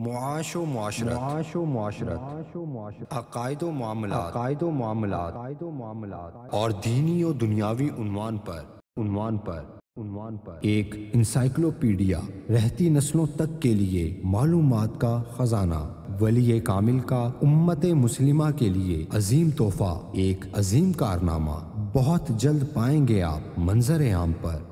और दीनी और दुनियावी उनवान पर उनवान पर उनवान पर एक इंसाइक्लोपीडिया रहती नस्लों तक के लिए मालूम का खजाना वली कामिल का उम्मत मुस्लिमा के लिए अजीम तोहफा एक अजीम कारनामा बहुत जल्द पाएंगे आप मंजर आम पर